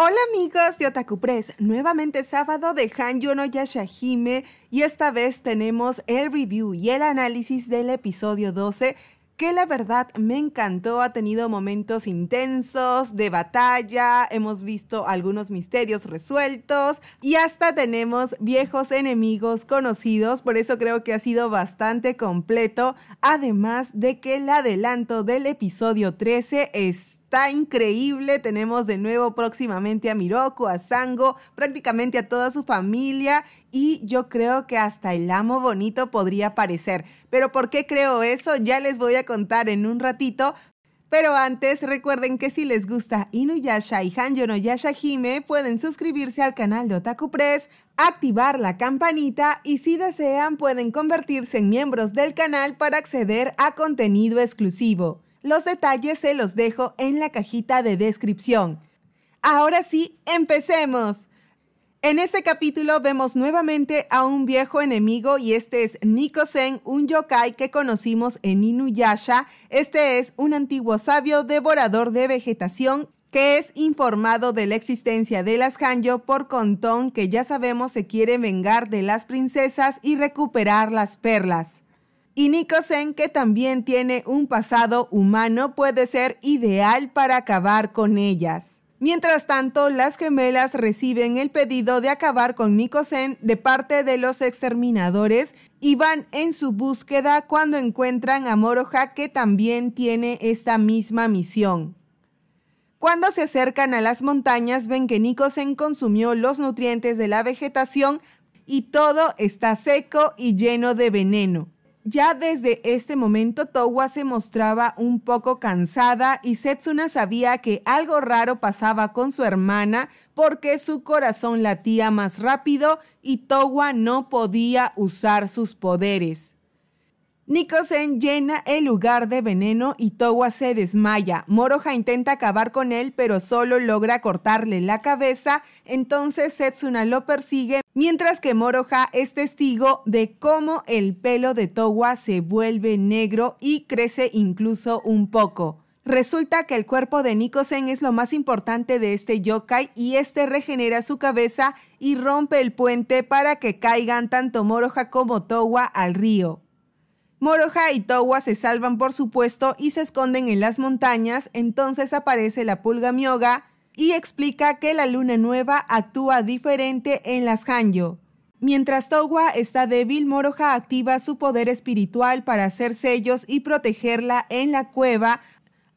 Hola amigos de Otaku Press, nuevamente sábado de Hanyo no Yashahime y esta vez tenemos el review y el análisis del episodio 12 que la verdad me encantó, ha tenido momentos intensos de batalla, hemos visto algunos misterios resueltos y hasta tenemos viejos enemigos conocidos, por eso creo que ha sido bastante completo, además de que el adelanto del episodio 13 es está increíble. Tenemos de nuevo próximamente a Miroku, a Sango, prácticamente a toda su familia y yo creo que hasta el amo bonito podría aparecer. Pero ¿por qué creo eso? Ya les voy a contar en un ratito. Pero antes, recuerden que si les gusta Inuyasha y Hanjo no Hime, pueden suscribirse al canal de Otaku Press, activar la campanita y si desean pueden convertirse en miembros del canal para acceder a contenido exclusivo. Los detalles se los dejo en la cajita de descripción. Ahora sí, empecemos. En este capítulo vemos nuevamente a un viejo enemigo y este es Nikosen, un yokai que conocimos en Inuyasha. Este es un antiguo sabio devorador de vegetación que es informado de la existencia de las Hanjo por contón que ya sabemos se quiere vengar de las princesas y recuperar las perlas. Y Nikosen, que también tiene un pasado humano, puede ser ideal para acabar con ellas. Mientras tanto, las gemelas reciben el pedido de acabar con Nikosen de parte de los exterminadores y van en su búsqueda cuando encuentran a Moroha que también tiene esta misma misión. Cuando se acercan a las montañas ven que Nikosen consumió los nutrientes de la vegetación y todo está seco y lleno de veneno. Ya desde este momento Towa se mostraba un poco cansada y Setsuna sabía que algo raro pasaba con su hermana porque su corazón latía más rápido y Towa no podía usar sus poderes. Nikosen llena el lugar de veneno y Towa se desmaya. Moroha intenta acabar con él, pero solo logra cortarle la cabeza. Entonces Setsuna lo persigue, mientras que Moroha es testigo de cómo el pelo de Towa se vuelve negro y crece incluso un poco. Resulta que el cuerpo de Nikosen es lo más importante de este yokai y este regenera su cabeza y rompe el puente para que caigan tanto Moroha como Towa al río. Moroha y Towa se salvan por supuesto y se esconden en las montañas, entonces aparece la pulga Mioga y explica que la luna nueva actúa diferente en las hanjo. Mientras Towa está débil, Moroha activa su poder espiritual para hacer sellos y protegerla en la cueva,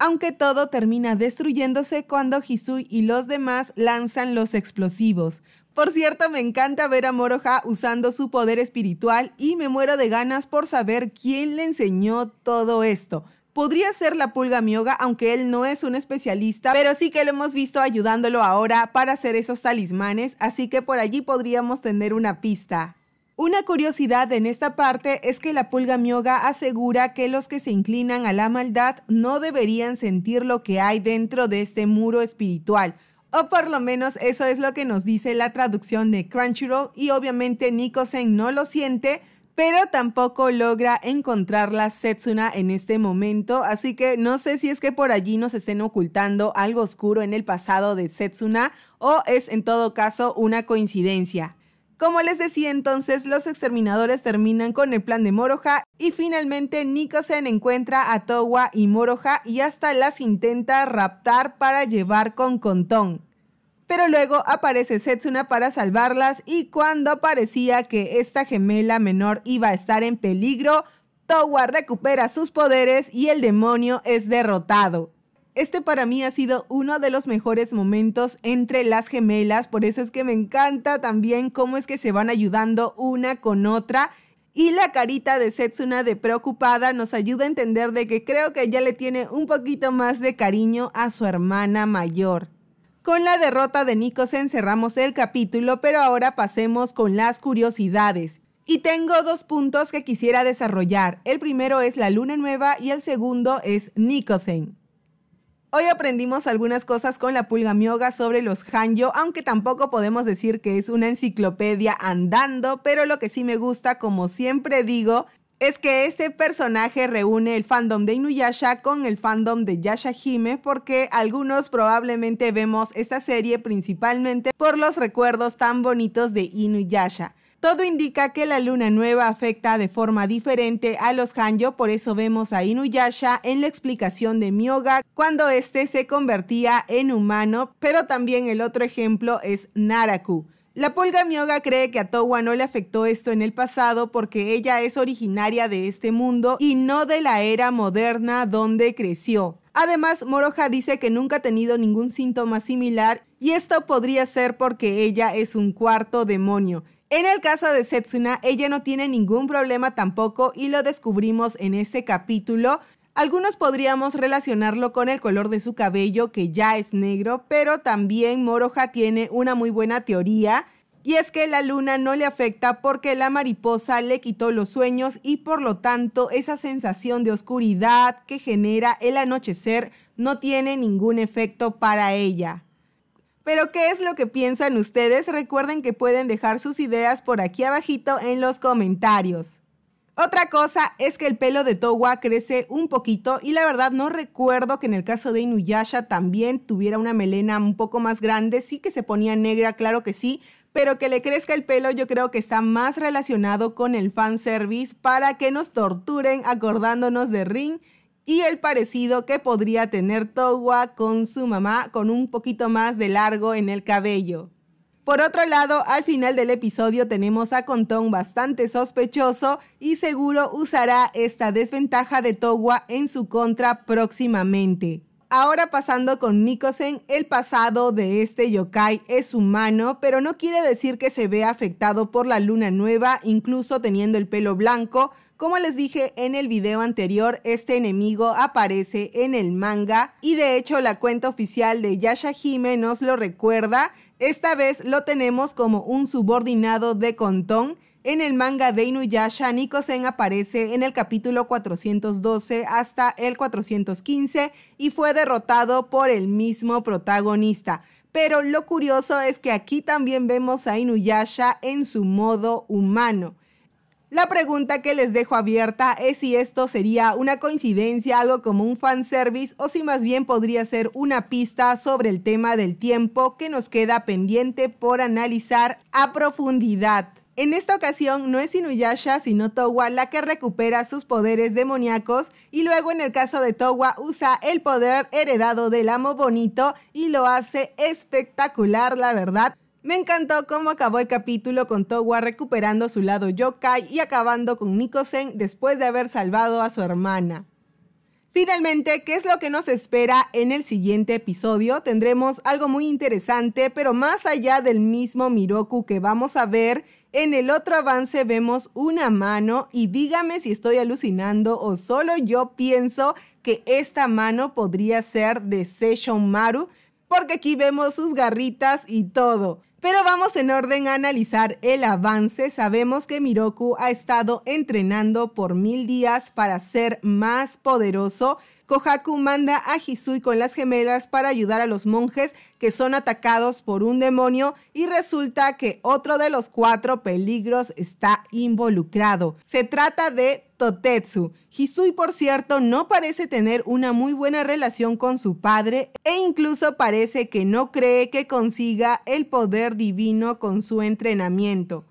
aunque todo termina destruyéndose cuando Hisui y los demás lanzan los explosivos. Por cierto, me encanta ver a moroja usando su poder espiritual y me muero de ganas por saber quién le enseñó todo esto. Podría ser la pulga mioga, aunque él no es un especialista, pero sí que lo hemos visto ayudándolo ahora para hacer esos talismanes, así que por allí podríamos tener una pista. Una curiosidad en esta parte es que la pulga mioga asegura que los que se inclinan a la maldad no deberían sentir lo que hay dentro de este muro espiritual, o por lo menos eso es lo que nos dice la traducción de Crunchyroll y obviamente Nikosen no lo siente, pero tampoco logra encontrarla Setsuna en este momento, así que no sé si es que por allí nos estén ocultando algo oscuro en el pasado de Setsuna o es en todo caso una coincidencia. Como les decía entonces, los exterminadores terminan con el plan de Moroja y finalmente Nikosen encuentra a Towa y Moroja y hasta las intenta raptar para llevar con Contón. Pero luego aparece Setsuna para salvarlas y cuando parecía que esta gemela menor iba a estar en peligro, Towa recupera sus poderes y el demonio es derrotado. Este para mí ha sido uno de los mejores momentos entre las gemelas, por eso es que me encanta también cómo es que se van ayudando una con otra. Y la carita de Setsuna de preocupada nos ayuda a entender de que creo que ella le tiene un poquito más de cariño a su hermana mayor. Con la derrota de Nikosen cerramos el capítulo, pero ahora pasemos con las curiosidades. Y tengo dos puntos que quisiera desarrollar. El primero es la luna nueva y el segundo es Nikosen. Hoy aprendimos algunas cosas con la pulga mioga sobre los Hanjo, aunque tampoco podemos decir que es una enciclopedia andando, pero lo que sí me gusta, como siempre digo, es que este personaje reúne el fandom de Inuyasha con el fandom de Yashahime, porque algunos probablemente vemos esta serie principalmente por los recuerdos tan bonitos de Inuyasha. Todo indica que la luna nueva afecta de forma diferente a los hanjo, por eso vemos a Inuyasha en la explicación de Myoga cuando éste se convertía en humano, pero también el otro ejemplo es Naraku. La polga Myoga cree que a Towa no le afectó esto en el pasado porque ella es originaria de este mundo y no de la era moderna donde creció. Además, Moroja dice que nunca ha tenido ningún síntoma similar y esto podría ser porque ella es un cuarto demonio. En el caso de Setsuna, ella no tiene ningún problema tampoco y lo descubrimos en este capítulo. Algunos podríamos relacionarlo con el color de su cabello, que ya es negro, pero también Moroja tiene una muy buena teoría, y es que la luna no le afecta porque la mariposa le quitó los sueños y por lo tanto esa sensación de oscuridad que genera el anochecer no tiene ningún efecto para ella. Pero ¿qué es lo que piensan ustedes? Recuerden que pueden dejar sus ideas por aquí abajito en los comentarios. Otra cosa es que el pelo de Towa crece un poquito y la verdad no recuerdo que en el caso de Inuyasha también tuviera una melena un poco más grande, sí que se ponía negra, claro que sí, pero que le crezca el pelo yo creo que está más relacionado con el fanservice para que nos torturen acordándonos de Ring y el parecido que podría tener Towa con su mamá con un poquito más de largo en el cabello. Por otro lado, al final del episodio tenemos a Contón bastante sospechoso y seguro usará esta desventaja de Towa en su contra próximamente. Ahora pasando con Nikosen, el pasado de este yokai es humano, pero no quiere decir que se vea afectado por la luna nueva, incluso teniendo el pelo blanco, como les dije en el video anterior, este enemigo aparece en el manga y de hecho la cuenta oficial de Yasha Hime nos lo recuerda. Esta vez lo tenemos como un subordinado de Contón. En el manga de Inuyasha, Nikosen aparece en el capítulo 412 hasta el 415 y fue derrotado por el mismo protagonista. Pero lo curioso es que aquí también vemos a Inuyasha en su modo humano. La pregunta que les dejo abierta es si esto sería una coincidencia, algo como un fanservice, o si más bien podría ser una pista sobre el tema del tiempo que nos queda pendiente por analizar a profundidad. En esta ocasión no es Inuyasha sino Towa la que recupera sus poderes demoníacos y luego en el caso de Towa usa el poder heredado del amo bonito y lo hace espectacular la verdad. Me encantó cómo acabó el capítulo con Towa recuperando su lado yokai y acabando con Nikosen después de haber salvado a su hermana. Finalmente, ¿qué es lo que nos espera en el siguiente episodio? Tendremos algo muy interesante, pero más allá del mismo Miroku que vamos a ver, en el otro avance vemos una mano y dígame si estoy alucinando o solo yo pienso que esta mano podría ser de Seishon Maru, porque aquí vemos sus garritas y todo. Pero vamos en orden a analizar el avance. Sabemos que Miroku ha estado entrenando por mil días para ser más poderoso Kohaku manda a Hisui con las gemelas para ayudar a los monjes que son atacados por un demonio y resulta que otro de los cuatro peligros está involucrado. Se trata de Totetsu. Hisui, por cierto, no parece tener una muy buena relación con su padre e incluso parece que no cree que consiga el poder divino con su entrenamiento.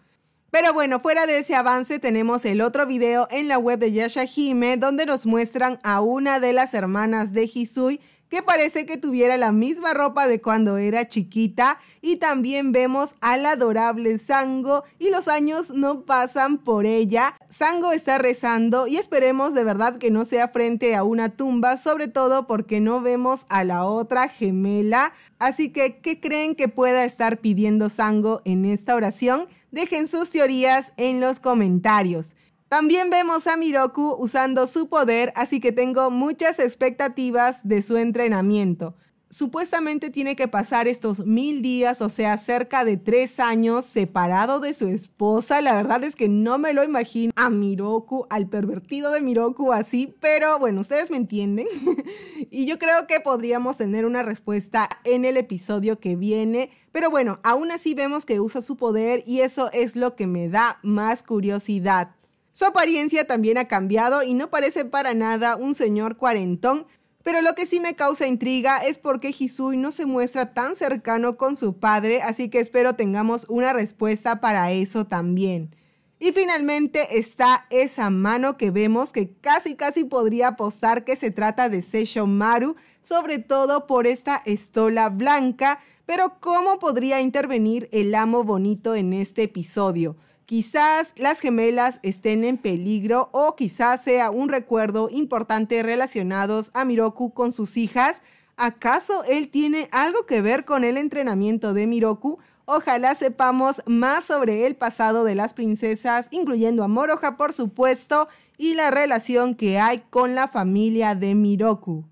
Pero bueno, fuera de ese avance tenemos el otro video en la web de Yasha Hime, donde nos muestran a una de las hermanas de Hisui que parece que tuviera la misma ropa de cuando era chiquita y también vemos al adorable Sango y los años no pasan por ella. Sango está rezando y esperemos de verdad que no sea frente a una tumba, sobre todo porque no vemos a la otra gemela. Así que, ¿qué creen que pueda estar pidiendo Sango en esta oración? Dejen sus teorías en los comentarios. También vemos a Miroku usando su poder, así que tengo muchas expectativas de su entrenamiento supuestamente tiene que pasar estos mil días, o sea, cerca de tres años separado de su esposa. La verdad es que no me lo imagino a Miroku, al pervertido de Miroku así, pero bueno, ustedes me entienden. y yo creo que podríamos tener una respuesta en el episodio que viene. Pero bueno, aún así vemos que usa su poder y eso es lo que me da más curiosidad. Su apariencia también ha cambiado y no parece para nada un señor cuarentón, pero lo que sí me causa intriga es por qué Hisui no se muestra tan cercano con su padre, así que espero tengamos una respuesta para eso también. Y finalmente está esa mano que vemos que casi casi podría apostar que se trata de Seisho Maru, sobre todo por esta estola blanca, pero ¿cómo podría intervenir el amo bonito en este episodio? Quizás las gemelas estén en peligro o quizás sea un recuerdo importante relacionados a Miroku con sus hijas. ¿Acaso él tiene algo que ver con el entrenamiento de Miroku? Ojalá sepamos más sobre el pasado de las princesas, incluyendo a moroja por supuesto, y la relación que hay con la familia de Miroku.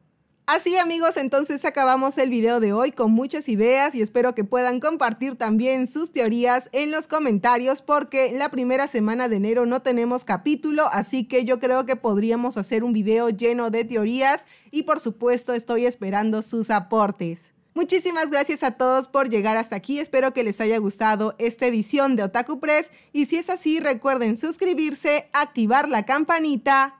Así amigos, entonces acabamos el video de hoy con muchas ideas y espero que puedan compartir también sus teorías en los comentarios porque la primera semana de enero no tenemos capítulo, así que yo creo que podríamos hacer un video lleno de teorías y por supuesto estoy esperando sus aportes. Muchísimas gracias a todos por llegar hasta aquí, espero que les haya gustado esta edición de Otaku Press y si es así recuerden suscribirse, activar la campanita